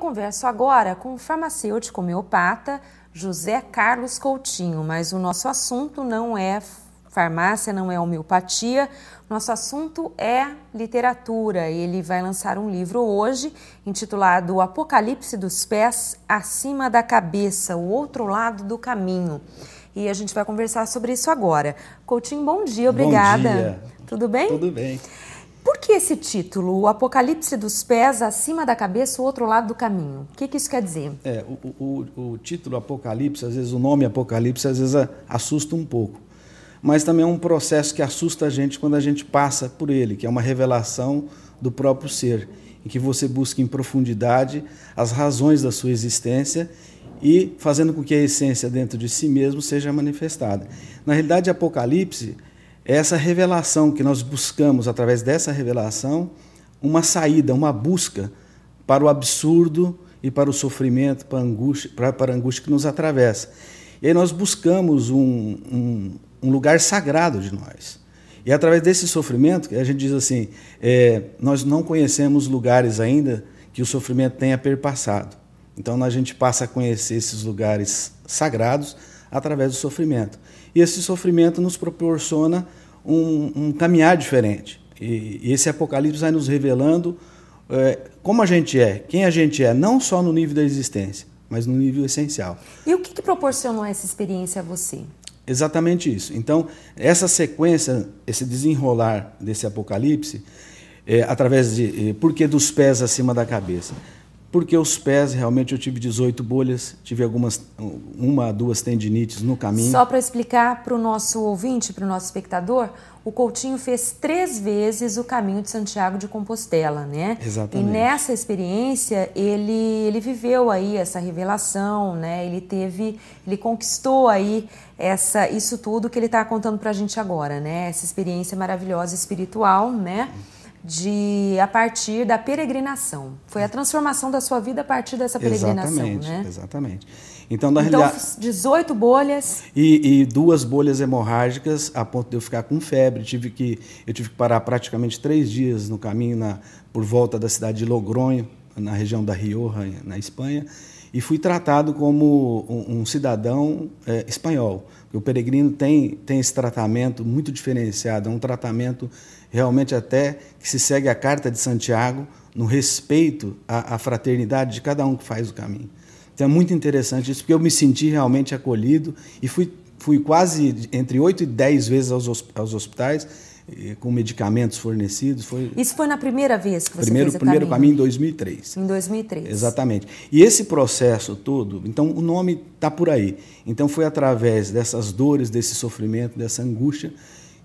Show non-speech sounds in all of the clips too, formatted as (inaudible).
Converso agora com o farmacêutico homeopata José Carlos Coutinho, mas o nosso assunto não é farmácia, não é homeopatia, nosso assunto é literatura. Ele vai lançar um livro hoje intitulado O Apocalipse dos Pés Acima da Cabeça O Outro Lado do Caminho. E a gente vai conversar sobre isso agora. Coutinho, bom dia, obrigada. Bom dia. Tudo bem? Tudo bem. Por que esse título, o Apocalipse dos Pés acima da cabeça, o outro lado do caminho? O que, que isso quer dizer? É, o, o, o título Apocalipse, às vezes o nome Apocalipse, às vezes assusta um pouco. Mas também é um processo que assusta a gente quando a gente passa por ele, que é uma revelação do próprio ser, em que você busca em profundidade as razões da sua existência e fazendo com que a essência dentro de si mesmo seja manifestada. Na realidade, Apocalipse é essa revelação que nós buscamos, através dessa revelação, uma saída, uma busca para o absurdo e para o sofrimento, para a angústia, para, para a angústia que nos atravessa. E aí nós buscamos um, um, um, lugar sagrado de nós. E através desse sofrimento, a gente diz assim: é, nós não conhecemos lugares ainda que o sofrimento tenha perpassado. Então a gente passa a conhecer esses lugares sagrados através do sofrimento. E esse sofrimento nos proporciona um, um caminhar diferente. E, e, esse Apocalipse vai nos revelando é, como a gente é, quem a gente é, não só no nível da existência, mas no nível essencial. E o que, que proporcionou essa experiência a você? Exatamente isso. Então, essa sequência, esse desenrolar desse Apocalipse, é, através de é, por que dos pés acima da cabeça? porque os pés, realmente eu tive 18 bolhas, tive algumas, uma, duas tendinites no caminho. Só para explicar para o nosso ouvinte, para o nosso espectador, o Coutinho fez três vezes o caminho de Santiago de Compostela, né? Exatamente. E nessa experiência ele, ele viveu aí essa revelação, né? Ele teve, ele conquistou aí essa, isso tudo que ele está contando para a gente agora, né? Essa experiência maravilhosa espiritual, né? Hum de a partir da peregrinação. Foi a transformação da sua vida a partir dessa peregrinação, exatamente, né? Exatamente. Então, na então, 18 bolhas e, e, duas bolhas hemorrágicas a ponto de eu ficar com febre. Tive que eu tive que parar praticamente três dias no caminho na, por volta da cidade de Logronho, na região da Rioja, na Espanha, e fui tratado como um, um cidadão é, espanhol. O peregrino tem tem esse tratamento muito diferenciado, é um tratamento realmente até que se segue a carta de Santiago no respeito à, à fraternidade de cada um que faz o caminho. Então é muito interessante isso, porque eu me senti realmente acolhido e fui, fui quase entre oito e dez vezes aos, aos hospitais eh, com medicamentos fornecidos. Foi... Isso foi na primeira vez que você primeiro, fez o primeiro caminho? Primeiro caminho em 2003. Em 2003. Exatamente. E esse processo todo, então o nome está por aí. Então foi através dessas dores, desse sofrimento, dessa angústia,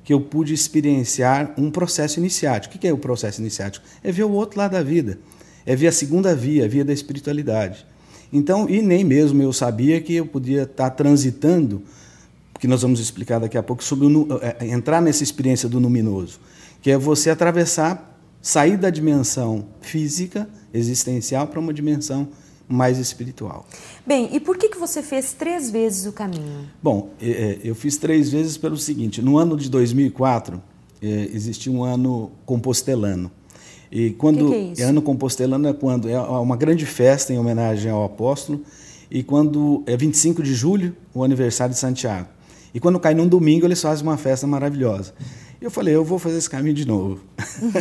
que eu pude experienciar um processo iniciático. O que é o processo iniciático? É ver o outro lado da vida, é ver a segunda via, a via da espiritualidade. Então, e nem mesmo eu sabia que eu podia estar transitando, que nós vamos explicar daqui a pouco, sobre o, é, é, entrar nessa experiência do luminoso, que é você atravessar, sair da dimensão física, existencial, para uma dimensão mais espiritual. Bem, e por que, que você fez três vezes o caminho? Bom, é, é, eu fiz três vezes pelo seguinte: no ano de 2004 é, existia um ano compostelano. E quando que que é ano compostelano é quando é uma grande festa em homenagem ao apóstolo e quando é 25 de julho, o aniversário de Santiago. E quando cai num domingo, eles fazem uma festa maravilhosa. E eu falei, eu vou fazer esse caminho de novo.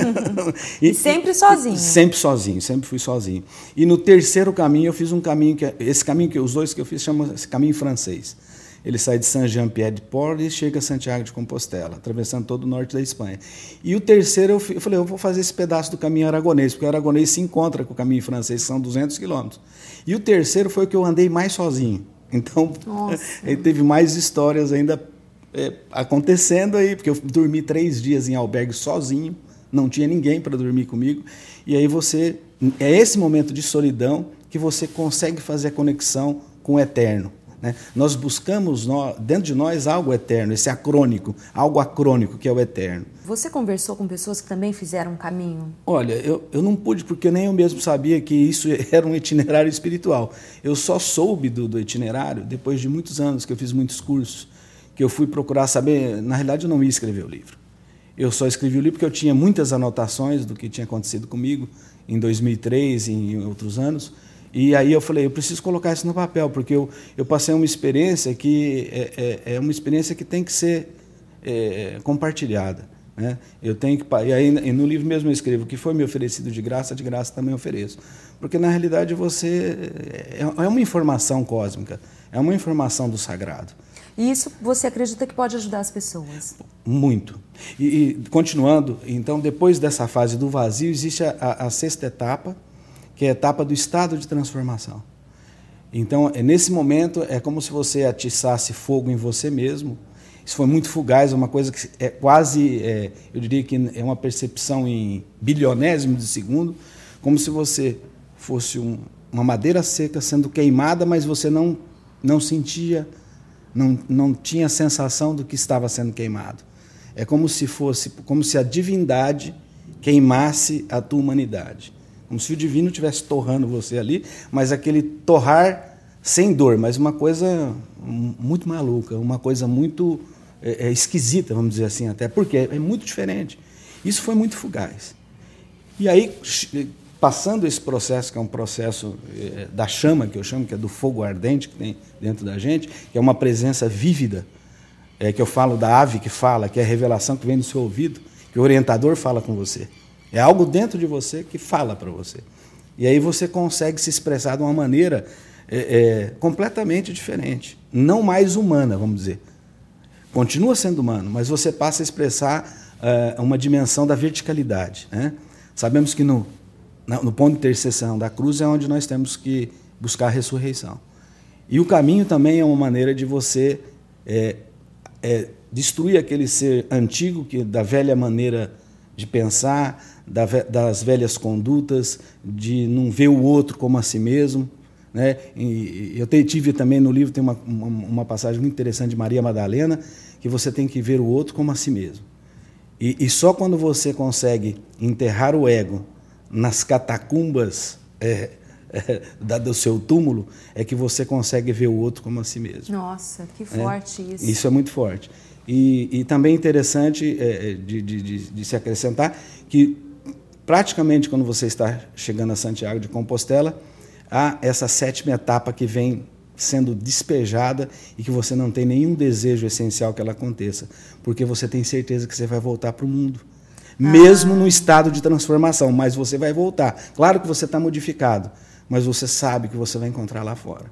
(laughs) e, sempre sozinho. Sempre sozinho, sempre fui sozinho. E no terceiro caminho eu fiz um caminho que é, esse caminho que os dois que eu fiz chama esse caminho francês. Ele sai de Saint-Jean-Pied-de-Port e chega a Santiago de Compostela, atravessando todo o norte da Espanha. E o terceiro, eu, eu falei, eu vou fazer esse pedaço do caminho aragonês, porque o aragonês se encontra com o caminho francês, são 200 quilômetros. E o terceiro foi o que eu andei mais sozinho. Então, (laughs) ele teve mais histórias ainda é, acontecendo aí, porque eu dormi três dias em albergue sozinho, não tinha ninguém para dormir comigo. E aí você, é esse momento de solidão que você consegue fazer a conexão com o eterno. Né? Nós buscamos no, dentro de nós algo eterno, esse acrônico, algo acrônico que é o eterno. Você conversou com pessoas que também fizeram um caminho? Olha, eu, eu não pude, porque nem eu mesmo sabia que isso (laughs) era um itinerário espiritual. Eu só soube do, do itinerário depois de muitos anos que eu fiz muitos cursos que eu fui procurar saber, na realidade eu não ia escrever o livro. Eu só escrevi o livro porque eu tinha muitas anotações do que tinha acontecido comigo em 2003 e em outros anos. E aí eu falei, eu preciso colocar isso no papel, porque eu, eu passei uma experiência que é, é, é uma experiência que tem que ser é, compartilhada. Né? Eu tenho que e aí e no livro mesmo eu escrevo o que foi me oferecido de graça, de graça também ofereço, porque na realidade você é, é uma informação cósmica, é uma informação do sagrado. E isso você acredita que pode ajudar as pessoas? Muito. E, e continuando, então, depois dessa fase do vazio, existe a, a, a sexta etapa, que é a etapa do estado de transformação. Então, é, nesse momento, é como se você atiçasse fogo em você mesmo. Isso foi muito fugaz, é uma coisa que é quase, é, eu diria que é uma percepção em bilionésimo de segundo, como se você fosse um, uma madeira seca sendo queimada, mas você não, não sentia, não, não tinha sensação do que estava sendo queimado. É como se fosse, como se a divindade queimasse a tua humanidade. Como se o divino estivesse torrando você ali, mas aquele torrar sem dor, mas uma coisa muito maluca, uma coisa muito é, é, esquisita, vamos dizer assim, até porque é, é muito diferente. Isso foi muito fugaz. E aí passando esse processo, que é um processo eh, da chama, que eu chamo, que é do fogo ardente que tem dentro da gente, que é uma presença vívida, é, que eu falo da ave que fala, que é a revelação que vem do seu ouvido, que o orientador fala com você. É algo dentro de você que fala para você. E aí você consegue se expressar de uma maneira é, é, completamente diferente, não mais humana, vamos dizer. Continua sendo humano, mas você passa a expressar uma dimensão da verticalidade. Né? Sabemos que no no ponto de intercessão da cruz é onde nós temos que buscar a ressurreição. E o caminho também é uma maneira de você é, é, destruir aquele ser antigo que da velha maneira de pensar, da, das velhas condutas, de não ver o outro como a si mesmo. Né? E, eu te, tive também no livro tem uma, uma, uma, passagem muito interessante de Maria Madalena que você tem que ver o outro como a si mesmo. e, e só quando você consegue enterrar o ego nas catacumbas é, é, da, do seu túmulo, é que você consegue ver o outro como a si mesmo. Nossa, que é. forte é? isso. Isso é muito forte. E, e também é interessante é, de, de, de, de se acrescentar que praticamente quando você está chegando a Santiago de Compostela, há essa sétima etapa que vem sendo despejada e que você não tem nenhum desejo essencial que ela aconteça, porque você tem certeza que você vai voltar para o mundo mesmo ah. no estado de transformação, mas você vai voltar. Claro que você está modificado, mas você sabe que você vai encontrar lá fora.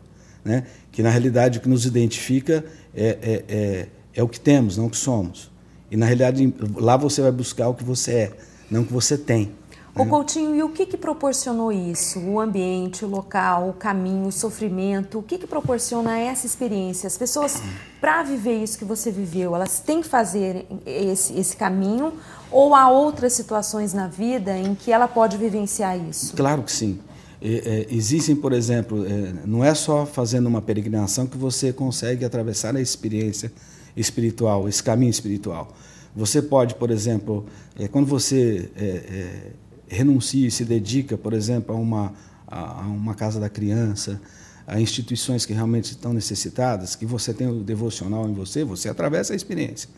Né? Que na realidade o que nos identifica é, é, é, é o que temos, não o que somos. E na realidade lá você vai buscar o que você é, não o que você tem. O é. Coutinho, e o que, que proporcionou isso? O ambiente, o local, o caminho, o sofrimento, o que, que proporciona essa experiência? As pessoas, para viver isso que você viveu, elas têm que fazer esse, esse caminho ou há outras situações na vida em que ela pode vivenciar isso? Claro que sim. É, é, existem, por exemplo, é, não é só fazendo uma peregrinação que você consegue atravessar a experiência espiritual, esse caminho espiritual. Você pode, por exemplo, é, quando você é, renuncia e se dedica, por exemplo, a uma, a, uma casa da criança, a instituições que realmente estão necessitadas, que você tem o devocional em você, você atravessa a experiência.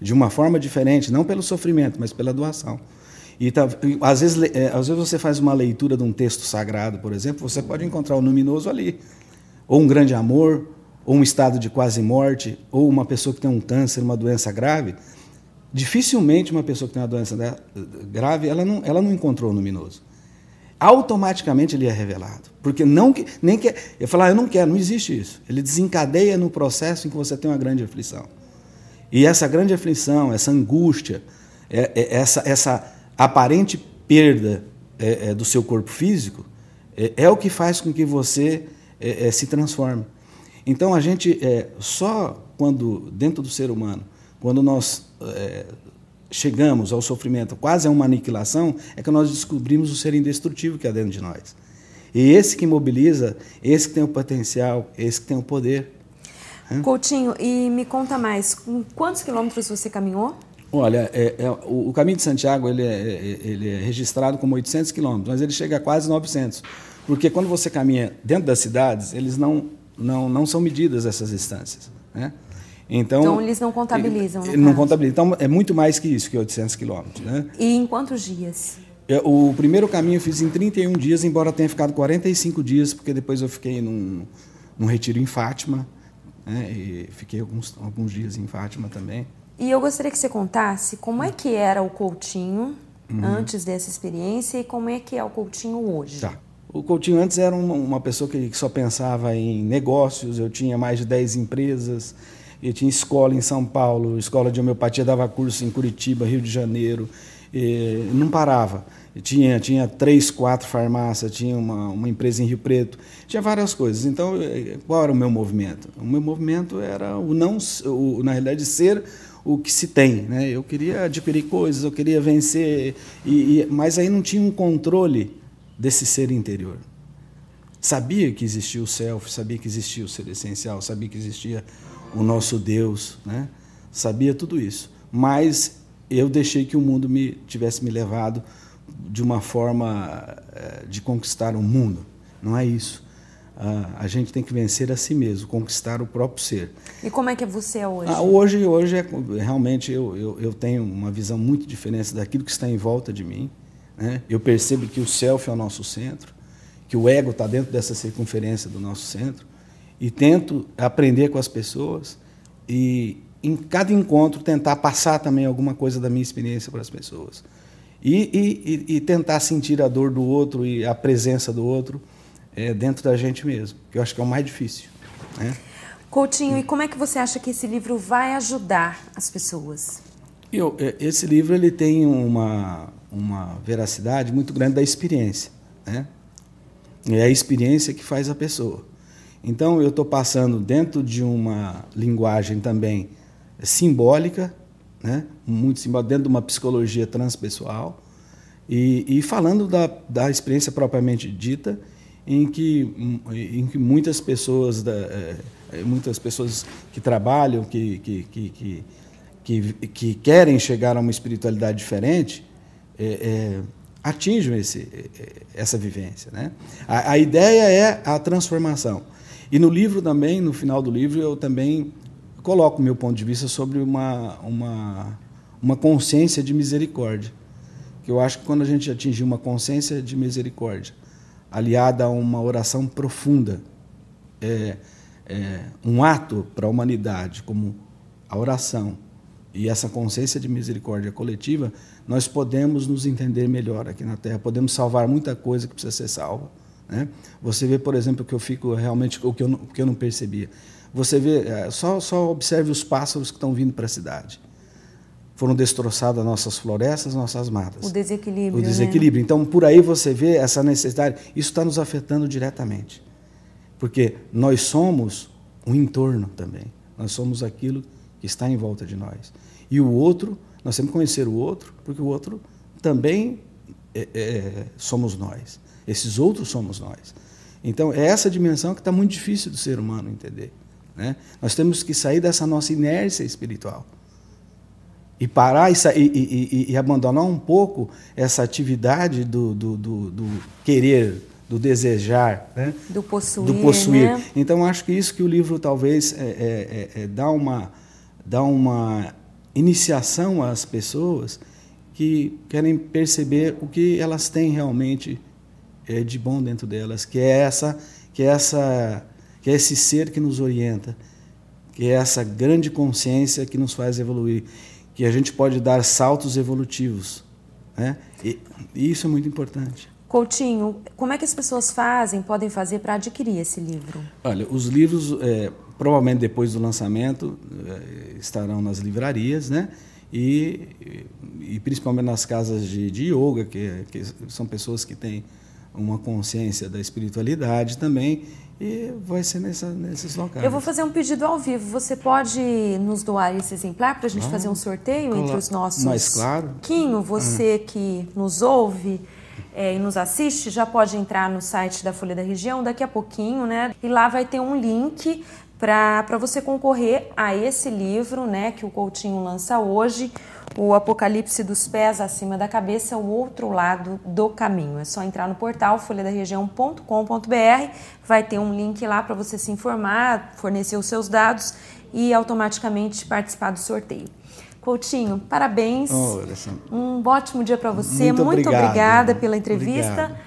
De uma forma diferente, não pelo sofrimento, mas pela doação. E, tá, às, vezes, é, às vezes você faz uma leitura de um texto sagrado, por exemplo, você pode encontrar o luminoso ali. Ou um grande amor, ou um estado de quase morte, ou uma pessoa que tem um câncer, uma doença grave. Dificilmente uma pessoa que tem uma doença grave, ela não, ela não encontrou o luminoso. Automaticamente ele é revelado. Porque não que, nem que eu falar, ah, eu não quero, não existe isso. Ele desencadeia no processo em que você tem uma grande aflição. E essa grande aflição, essa angústia, é, é, essa, essa aparente perda é, do seu corpo físico, é o que faz com que você se transforme. Então a gente, só quando dentro do ser humano quando nós é, chegamos ao sofrimento, quase a uma aniquilação, é que nós descobrimos o ser indestrutível que há dentro de nós. E esse que mobiliza, esse que tem o potencial, esse que tem o poder. Coutinho, e me conta mais, quantos quilômetros você caminhou? Olha, é, é, o Caminho de Santiago ele é, é ele é registrado como 800 quilômetros, mas ele chega a quase 900, porque quando você caminha dentro das cidades, eles não não, não são medidas essas distâncias. Né? Então, então eles não contabilizam. Eh, eh, não caso. contabilizam. Então é muito mais que isso, que 800 quilômetros. Né? E em quantos dias? É, o primeiro caminho eu fiz em 31 dias, embora tenha ficado 45 dias, porque depois eu fiquei num, num retiro em Fátima. Né? fiquei alguns, alguns dias em Fátima também. E eu gostaria que você contasse como é que era o Coutinho uhum. antes dessa experiência e como é que é o Coutinho hoje. Tá. O Coutinho antes era uma, uma pessoa que, que só pensava em negócios, eu tinha mais de 10 empresas eu tinha escola em São Paulo, escola de homeopatia, dava curso em Curitiba, Rio de Janeiro. E não parava. Eu tinha, tinha três, quatro farmácias, tinha uma, uma empresa em Rio Preto, tinha várias coisas. Então, eh, qual era o meu movimento? O meu movimento era o não, o, na realidade, ser o que se tem. Né? Eu queria adquirir coisas, eu queria vencer, e, e, mas aí não tinha um controle desse ser interior. Sabia que existia o self, sabia que existia o ser essencial, sabia que existia o nosso Deus, né? Sabia tudo isso, mas eu deixei que o mundo me tivesse me levado de uma forma eh, de conquistar o mundo. Não é isso. Ah, a gente tem que vencer a si mesmo, conquistar o próprio ser. E como é que você é hoje? Ah, hoje, hoje é, realmente eu, eu, eu, tenho uma visão muito diferente daquilo que está em volta de mim. Né? Eu percebo que o self é o nosso centro, que o ego está dentro dessa circunferência do nosso centro, e tento aprender com as pessoas e em cada encontro tentar passar também alguma coisa da minha experiência para as pessoas. E, e, e, tentar sentir a dor do outro e a presença do outro é, dentro da gente mesmo, que eu acho que é o mais difícil. Né? Coutinho, e como é que você acha que esse livro vai ajudar as pessoas? Eu, eh, esse livro ele tem uma, uma veracidade muito grande da experiência. Né? É a experiência que faz a pessoa. Então eu estou passando dentro de uma linguagem também simbólica, né? muito simbólica, dentro de uma psicologia transpessoal, e, e falando da, da experiência propriamente dita, em que, em que muitas pessoas, da, eh, eh, muitas pessoas que trabalham, que, que, que, que, que querem chegar a uma espiritualidade diferente, é, eh, é, atinjam esse, essa vivência. Né? A, a, ideia é a transformação. E no livro também, no final do livro, eu também coloco o meu ponto de vista sobre uma, uma, uma consciência de misericórdia. Que eu acho que quando a gente atingir uma consciência de misericórdia, aliada a uma oração profunda, é, é, um ato para a humanidade, como a oração e essa consciência de misericórdia coletiva, nós podemos nos entender melhor aqui na Terra, podemos salvar muita coisa que precisa ser salva né? Você vê, por exemplo, que eu fico realmente o que eu não, que eu não percebia. Você vê, é, só, só observe os pássaros que estão vindo para a cidade. Foram destroçadas nossas florestas, nossas matas. O desequilíbrio. O né? desequilíbrio. Né? Então, por aí você vê essa necessidade. Isso está nos afetando diretamente. Porque nós somos um entorno também. Nós somos aquilo que está em volta de nós. E o outro, nós temos que conhecer o outro, porque o outro também é, é, é somos nós. Esses outros somos nós. Então, é essa dimensão que está muito difícil do ser humano entender. Né? Nós temos que sair dessa nossa inércia espiritual e parar e, e, e, e abandonar um pouco essa atividade do, do, do, do querer, do desejar, né? do possuir. Do possuir. Né? Então, acho que isso que o livro talvez é, é, é, é, dá, uma, dá uma iniciação às pessoas que querem perceber o que elas têm realmente é de bom dentro delas, que é essa, que é essa, que é esse ser que nos orienta, que é essa grande consciência que nos faz evoluir, que a gente pode dar saltos evolutivos, né? E, e isso é muito importante. Coutinho, como é que as pessoas fazem, podem fazer para adquirir esse livro? Olha, os livros é, provavelmente depois do lançamento é, estarão nas livrarias, né? E, e, principalmente nas casas de, de yoga, que, que, são pessoas que têm uma consciência da espiritualidade também e vai ser nessa, nesses locais. Eu vou fazer um pedido ao vivo. Você pode nos doar esse exemplar para a gente ah, fazer um sorteio claro. entre os nossos? Mais claro. Quinho, você ah. que nos ouve é, e nos assiste, já pode entrar no site da Folha da Região daqui a pouquinho, né? E lá vai ter um link para você concorrer a esse livro, né, que o Coutinho lança hoje, o Apocalipse dos Pés Acima da Cabeça, o Outro Lado do Caminho. É só entrar no portal folhedaregião.com.br, vai ter um link lá para você se informar, fornecer os seus dados e automaticamente participar do sorteio. Coutinho, parabéns. Oh, um ótimo dia para você. Muito, Muito obrigada pela entrevista. Obrigado.